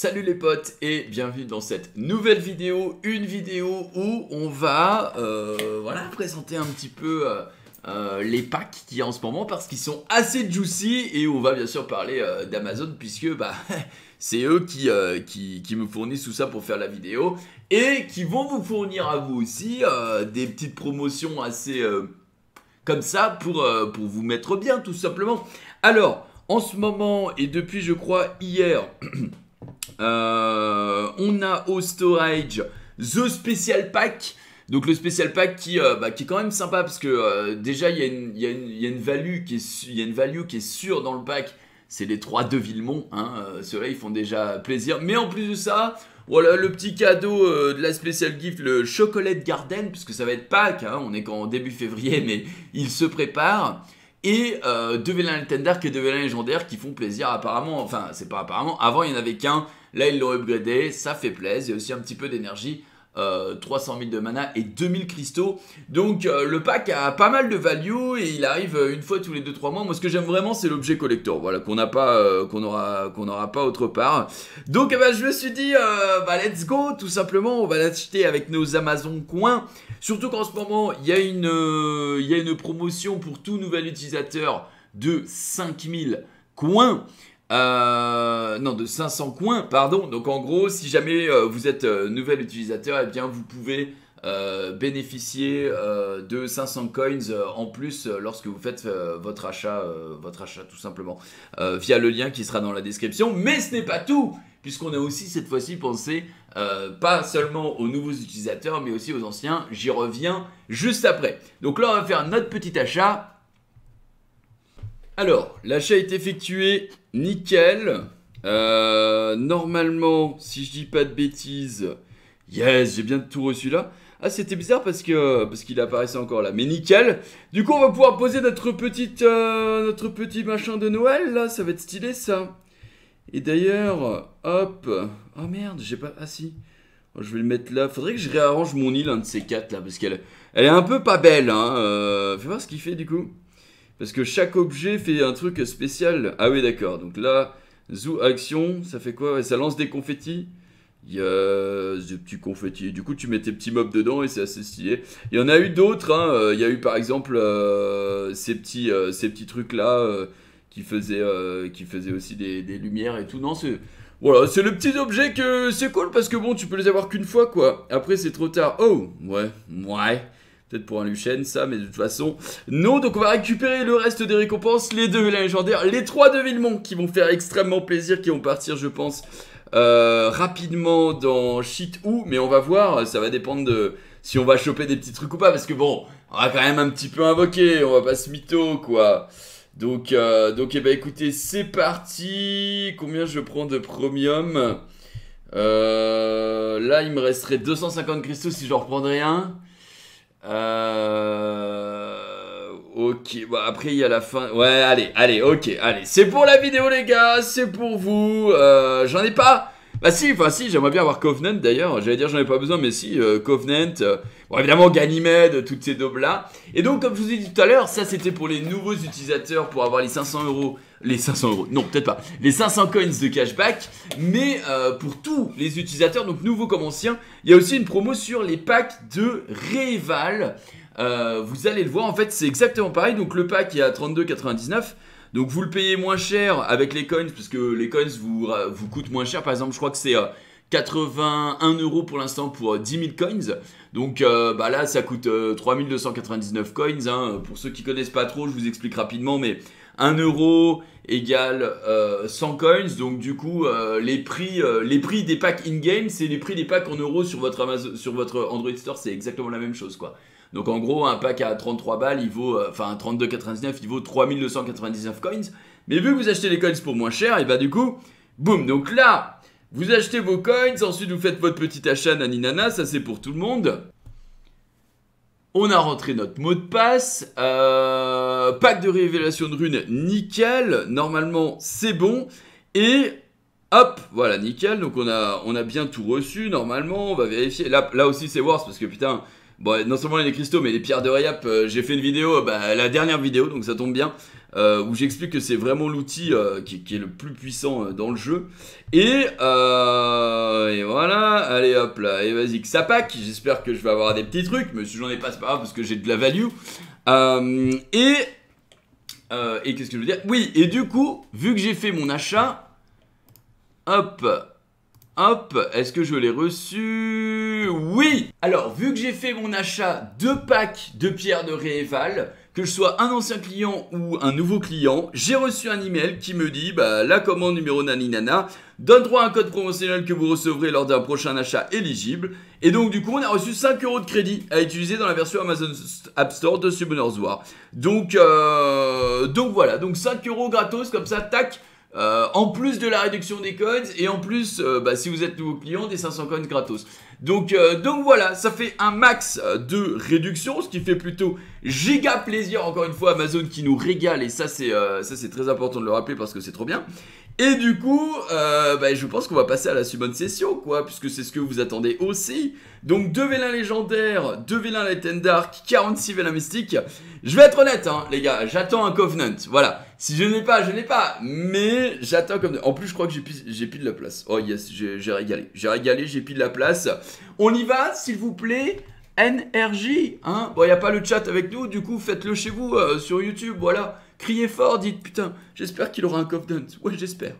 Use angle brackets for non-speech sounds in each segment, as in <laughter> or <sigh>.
Salut les potes et bienvenue dans cette nouvelle vidéo, une vidéo où on va euh, voilà, présenter un petit peu euh, euh, les packs qu'il y a en ce moment parce qu'ils sont assez juicy et on va bien sûr parler d'Amazon puisque bah, <laughs> c'est eux qui, qui, me fournissent tout ça pour faire la vidéo et qui vont vous fournir à vous aussi des petites promotions assez comme ça pour, pour vous mettre bien tout simplement. Alors, en ce moment et depuis je crois hier... <clears throat> Euh, on a au storage The Special Pack. Donc le Special Pack qui, euh, bah, qui est quand même sympa parce que euh, déjà il y, a une value qui est, a une value qui est sûre dans le pack. C'est les trois de Villemont. Hein, Ceux-là ils font déjà plaisir. Mais en plus de ça, voilà le petit cadeau de la Special gift, le Chocolate Garden, puisque ça va être pack hein. on est qu'en début février, <laughs> mais il se prépare et euh, deux vélins légendaires que deux vélins légendaires qui font plaisir apparemment. Enfin, c'est pas apparemment. Avant, il n'y en avait qu'un. Là, ils l'ont upgradé. Ça fait plaisir. Il y a aussi un petit peu d'énergie 300 euh, 000 de mana et 2000 cristaux. Donc euh, le pack a pas mal de value et il arrive euh, une fois tous les 2-3 mois. Moi ce que j'aime vraiment c'est l'objet collector, voilà, qu'on qu'on aura, n'aura pas autre part. Donc eh ben, je me suis dit, bah let's go, tout simplement, on va l'acheter avec nos Amazon coins. Surtout qu'en ce moment, il y, a une, y a une promotion pour tout nouvel utilisateur de 5000 coins. Euh, non, de 500 coins, pardon. Donc en gros, si jamais euh, vous êtes euh, nouvel utilisateur, et eh bien vous pouvez bénéficier de 500 coins en plus lorsque vous faites votre achat, votre achat tout simplement, via le lien qui sera dans la description. Mais ce n'est pas tout, puisqu'on a aussi cette fois-ci pensé pas seulement aux nouveaux utilisateurs, mais aussi aux anciens. J'y reviens juste après. Donc là, on va faire notre petit achat alors, l'achat est effectué, nickel. Euh, normalement, si je dis pas de bêtises, yes, j'ai bien tout reçu là. Ah, c'était bizarre parce que parce qu'il apparaissait encore là. Mais nickel. Du coup, on va pouvoir poser notre petite euh, notre petit machin de Noël là. Ça va être stylé ça. Et d'ailleurs, hop. Oh merde, j'ai pas. Ah si. Oh, je vais le mettre là. Faudrait que je réarrange mon île un de ces quatre là parce qu'elle elle est un peu pas belle. Hein. Euh, fais voir ce qu'il fait du coup. Parce que chaque objet fait un truc spécial. Ah oui, d'accord. Donc là, Zoo Action, ça fait quoi Ça lance des confettis. Il y a des petits confettis. Du coup, tu mets tes petits mobs dedans et c'est assez stylé. Il y en a eu d'autres. Hein. Euh, il y a eu par exemple euh, ces petits, euh, ces petits trucs-là qui, faisaient, qui faisaient aussi des, des lumières et tout. Non, c'est. Voilà, c'est le petit objet que c'est cool parce que bon, tu peux les avoir qu'une fois quoi. Après, c'est trop tard. Oh, ouais, ouais. Peut-être pour un Lucien, ça, mais de toute façon, non. Donc, on va récupérer le reste des récompenses, les deux légendaires, les trois de Villemont, qui vont faire extrêmement plaisir, qui vont partir, je pense, euh, rapidement dans shit ou, mais on va voir, euh, ça va dépendre de si on va choper des petits trucs ou pas, parce que bon, on va quand même un petit peu invoquer, on va pas se mytho, quoi. Donc, euh, donc eh ben, écoutez, c'est parti. Combien je prends de premium Là, il me resterait 250 cristaux si j'en reprendrais un. Euh... Ok, bah, après il y a la fin. Ouais, allez, allez, ok, allez. C'est pour la vidéo les gars, c'est pour vous. Euh, j'en ai pas. Bah si, enfin si, j'aimerais bien avoir Covenant d'ailleurs. J'allais dire j'en ai pas besoin, mais si, euh, Covenant. Euh, bon, évidemment, Ganymede, toutes ces daubes là. Et donc, comme je vous ai dit tout à l'heure, ça c'était pour les nouveaux utilisateurs pour avoir les 500 euros les 500 euros, non peut-être pas, les 500 coins de cashback, mais euh, pour tous les utilisateurs, donc nouveaux comme anciens, il y a aussi une promo sur les packs de Réval. Euh, vous allez le voir, en fait c'est exactement pareil, donc le pack est à 32,99. Donc vous le payez moins cher avec les coins, puisque les coins vous, vous coûtent moins cher. Par exemple, je crois que c'est 81 euh, euros pour l'instant pour 10 000 coins. Donc bah là, ça coûte 3299 coins. Hein. Pour ceux qui connaissent pas trop, je vous explique rapidement, mais 1 euro égale 100 euh, coins. Donc du coup, euh, euh, les, prix, des packs in-game, c'est les prix des packs en euros sur votre, sur votre Android Store. C'est exactement la même chose, quoi. Donc en gros, un pack à 33 balles, il vaut, enfin 32,99, il vaut coins. Mais vu que vous achetez les coins pour moins cher, et bah du coup, boum. Donc là, vous achetez vos coins, ensuite vous faites votre petit achat naninana, ça c'est pour tout le monde. On a rentré notre mot de passe. Euh, pack de révélation de runes, nickel. Normalement, c'est bon. Et hop, voilà, nickel. Donc on a, on a bien tout reçu. Normalement, on va vérifier. Là, là aussi, c'est worse parce que putain, bon, non seulement il y a les cristaux, mais les pierres de Rayap, euh, j'ai fait une vidéo, bah, la dernière vidéo, donc ça tombe bien. Euh, où j'explique que c'est vraiment l'outil euh, qui, est le plus puissant euh, dans le jeu. Et, voilà, allez hop là, et vas-y que ça pack, j'espère que je vais avoir des petits trucs, mais si j'en ai pas, c'est pas grave parce que j'ai de la value. et et qu'est-ce que je veux dire Oui, et du coup, vu que j'ai fait mon achat, hop, Hop, est-ce que je l'ai reçu Oui Alors, vu que j'ai fait mon achat de packs de pierres de Rééval, que je sois un ancien client ou un nouveau client, j'ai reçu un email qui me dit bah, la commande numéro naninana donne droit à un code promotionnel que vous recevrez lors d'un prochain achat éligible. Et donc, du coup, on a reçu 5 euros de crédit à utiliser dans la version Amazon App Store de Subners War. Donc, euh, donc voilà, donc 5 euros gratos, comme ça, tac, euh, en plus de la réduction des codes et en plus, euh, bah, si vous êtes nouveau client, des 500 codes gratos. Donc, euh, donc voilà, ça fait un max de réduction, ce qui fait plutôt giga plaisir, encore une fois, Amazon qui nous régale, et ça c'est très important de le rappeler parce que c'est trop bien. Et du coup, bah, je pense qu'on va passer à la suivante session, quoi, puisque c'est ce que vous attendez aussi. Donc, 2 vélins légendaires, 2 vélins light and dark, 46 vélins mystiques. Je vais être honnête, hein, les gars, j'attends un Covenant, voilà. Si je n'ai pas, je n'ai pas. Mais j'attends comme. En plus, je crois que j'ai pile, de la place. Oh yes, j'ai régalé. J'ai régalé, j'ai pile de la place. On y va, s'il vous plaît. NRJ. Hein bon, il n'y a pas le chat avec nous. Du coup, faites-le chez vous euh, sur YouTube. Voilà. Criez fort, dites putain, j'espère qu'il aura un cough Ouais, j'espère.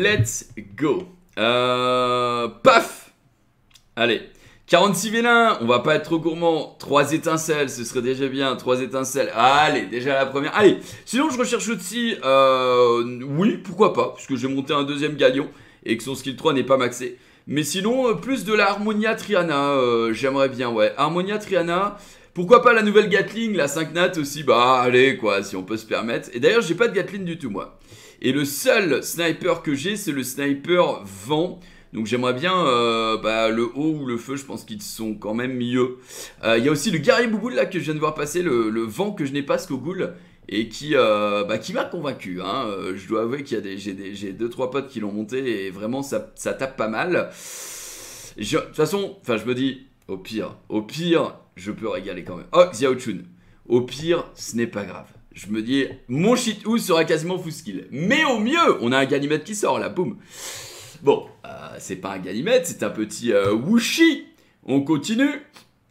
Let's go. Euh, paf Allez. 46 vélins, on va pas être trop gourmand. 3 étincelles, ce serait déjà bien. 3 étincelles. Allez, déjà la première. Allez, sinon je recherche aussi... Euh, oui, pourquoi pas, puisque j'ai monté un deuxième galion et que son skill 3 n'est pas maxé. Mais sinon, euh, plus de la Harmonia Triana, j'aimerais bien, ouais. Harmonia Triana, pourquoi pas la nouvelle Gatling, la 5 nat aussi, bah allez quoi, si on peut se permettre. Et d'ailleurs, j'ai pas de Gatling du tout, moi. Et le seul sniper que j'ai, c'est le sniper vent. Donc j'aimerais bien euh, bah, le haut ou le feu, je pense qu'ils sont quand même mieux. Euh, il y a aussi le guerrier bouboule là que je viens de voir passer, le, vent que je n'ai pas, Skogoul, et qui, euh, bah, qui m'a convaincu. Hein. Je dois avouer qu'il y a des, j'ai, deux, trois potes qui l'ont monté et vraiment ça, tape pas mal. De toute façon, enfin je me dis, au pire, au pire, je peux régaler quand même. Oh, Chun. au pire, ce n'est pas grave je me dis, mon shit ou sera quasiment full skill. Mais au mieux, on a un Ganymède qui sort là, boum. Bon, euh, c'est pas un Ganymède, c'est un petit euh, Wushi. On continue.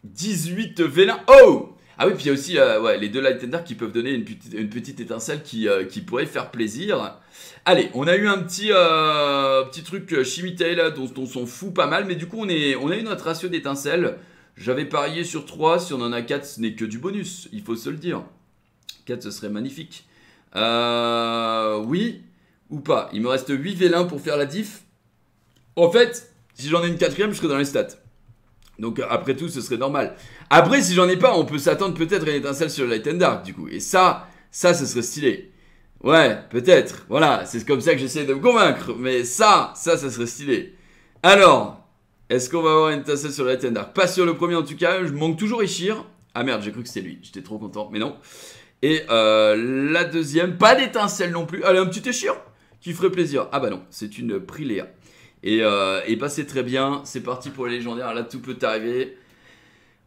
18 Vélins. Oh Ah oui, puis il y a aussi euh, les deux Lightender qui peuvent donner une petite, étincelle qui, pourrait faire plaisir. Allez, on a eu un petit, petit truc Chimitail dont, dont on s'en fout pas mal, mais du coup, on, est, on a eu notre ratio d'étincelles. J'avais parié sur 3, si on en a 4, ce n'est que du bonus, il faut se le dire. 4, ce serait magnifique. Euh, oui ou pas Il me reste 8 vélins pour faire la diff. En fait, si j'en ai une quatrième, je serai dans les stats. Donc euh, après tout, ce serait normal. Après, si j'en ai pas, on peut s'attendre peut-être à une étincelle sur Light and Dark, du coup. Et ça, ça, ce serait stylé. Ouais, peut-être. Voilà, c'est comme ça que j'essaie de me convaincre. Mais ça, ça, ça serait stylé. Alors, est-ce qu'on va avoir une étincelle sur Light and Dark Pas sur le premier en tout cas. Je manque toujours Ishir. Ah merde, j'ai cru que c'était lui. J'étais trop content. Mais non. Et euh, la deuxième, pas d'étincelle non plus. Allez, un petit échir qui ferait plaisir. Ah bah non, c'est une Prilea. Et, euh, et bah c'est très bien, c'est parti pour les légendaires. Là, tout peut arriver.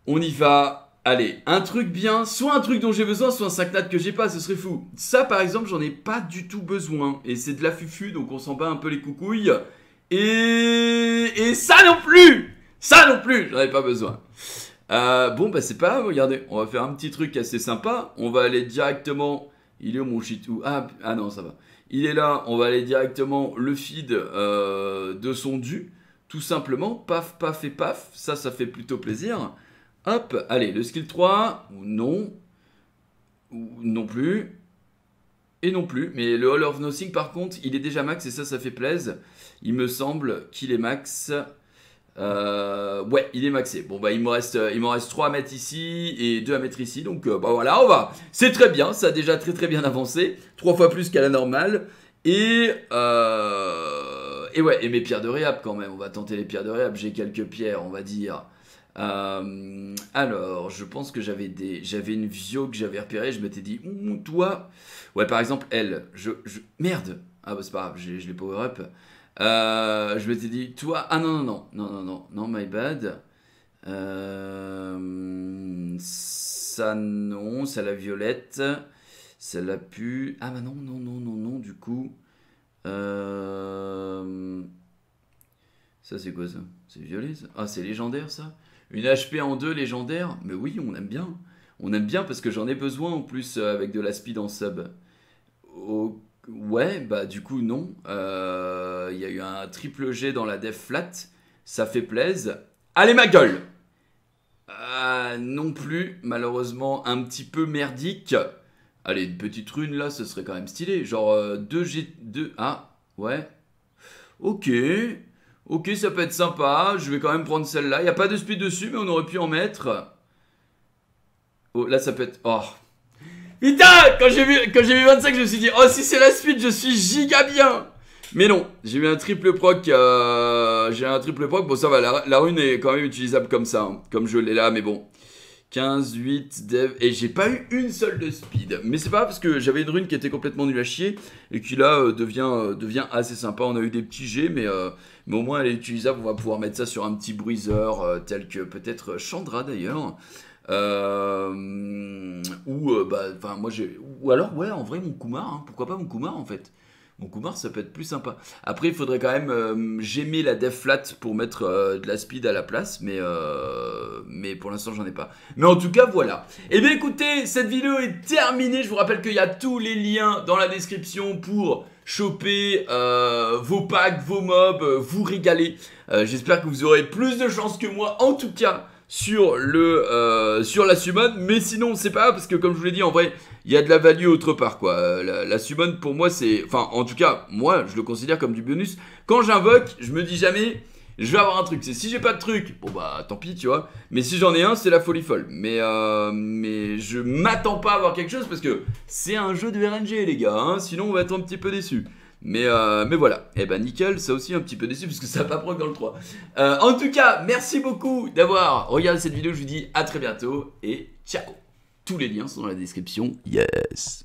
On y va. Allez, un truc bien, soit un truc dont j'ai besoin, soit un sac que j'ai pas, ce serait fou. Ça, par exemple, j'en ai pas du tout besoin. Et c'est de la fufu, donc on s'en bat un peu les coucouilles. Et... Et ça non plus Ça non plus J'en ai pas besoin. Euh, bon, bah c'est pas grave, regardez, on va faire un petit truc assez sympa. On va aller directement... Il est où mon chitou ah, ah non, ça va. Il est là, on va aller directement le feed euh, de son dû. Tout simplement, paf, paf et paf. Ça, ça fait plutôt plaisir. Hop, allez, le skill 3, non. Non plus. Et non plus. Mais le Hall of Nothing, par contre, il est déjà max et ça, ça fait plaisir. Il me semble qu'il est max. Euh, ouais, il est maxé. Bon, bah, il me reste, euh, il m'en reste 3 à mettre ici et 2 à mettre ici. Donc, euh, bah voilà, on va. C'est très bien, ça a déjà très très bien avancé. 3 fois plus qu'à la normale. Et, euh, et ouais, et mes pierres de réhab quand même. On va tenter les pierres de réhab. J'ai quelques pierres, on va dire. alors, je pense que j'avais des, j'avais une vio que j'avais repérée. Je m'étais dit, toi, ouais, par exemple, elle, je, je... merde. Ah bah c'est pas grave, je, je l'ai power up. Euh, je m'étais dit, toi, ah non, non, non, non, non, non, my bad. Euh, ça, non, ça la violette. ça la pu. Ah bah non, non, non, non, non, du coup. Euh... Ça, c'est quoi ça C'est violet ça Ah, c'est légendaire ça Une HP en deux légendaire Mais oui, on aime bien. On aime bien parce que j'en ai besoin en plus avec de la speed en sub. Ok. Ouais, bah du coup non. Il euh, y a eu un triple G dans la def flat, ça fait plaise. Allez ma gueule euh, Non plus, malheureusement un petit peu merdique. Allez, une petite rune là, ce serait quand même stylé. Genre 2G... Euh, 2... Ah, ouais. Ok. Ok, ça peut être sympa. Je vais quand même prendre celle-là. Il n'y a pas de speed dessus, mais on aurait pu en mettre. Oh, là, ça peut être... Oh, Putain Quand j'ai vu, vu 25, je me suis dit, oh si c'est la suite, je suis giga bien mais non, j'ai eu un triple proc. Euh, j'ai un triple proc. Bon, ça va, la, rune est quand même utilisable comme ça, hein, comme je l'ai là, mais bon. 15, 8, dev. Et j'ai pas eu une seule de speed. Mais c'est pas parce que j'avais une rune qui était complètement nulle à chier et qui là euh, devient, euh, devient assez sympa. On a eu des petits G, mais, mais, au moins elle est utilisable. On va pouvoir mettre ça sur un petit bruiseur tel que peut-être Chandra d'ailleurs. Euh, ou, euh, bah, moi ou alors, ouais, en vrai, mon Kumar, hein, pourquoi pas mon Kumar en fait mon Kumar, ça peut être plus sympa. Après, il faudrait quand même euh, j'aimais la def flat pour mettre de la speed à la place, mais, mais pour l'instant, j'en ai pas. Mais en tout cas, voilà. et eh bien, écoutez, cette vidéo est terminée. Je vous rappelle qu'il y a tous les liens dans la description pour choper euh, vos packs, vos mobs, euh, vous régaler. Euh, j'espère que vous aurez plus de chance que moi, en tout cas sur le sur la summon mais sinon c'est pas parce que comme je vous l'ai dit en vrai il y a de la value autre part quoi la, la summon pour moi c'est enfin en tout cas moi je le considère comme du bonus quand j'invoque je me dis jamais je vais avoir un truc. C'est si j'ai pas de truc, bon bah tant pis, tu vois. Mais si j'en ai un, c'est la folie folle. Mais, euh, mais je m'attends pas à avoir quelque chose parce que c'est un jeu de RNG, les gars. Hein, sinon, on va être un petit peu déçu Mais, euh, mais voilà, et eh ben nickel, ça aussi un petit peu déçu parce que ça va pas prendre dans le 3. Euh, en tout cas, merci beaucoup d'avoir regardé cette vidéo, je vous dis à très bientôt et ciao Tous les liens sont dans la description, yes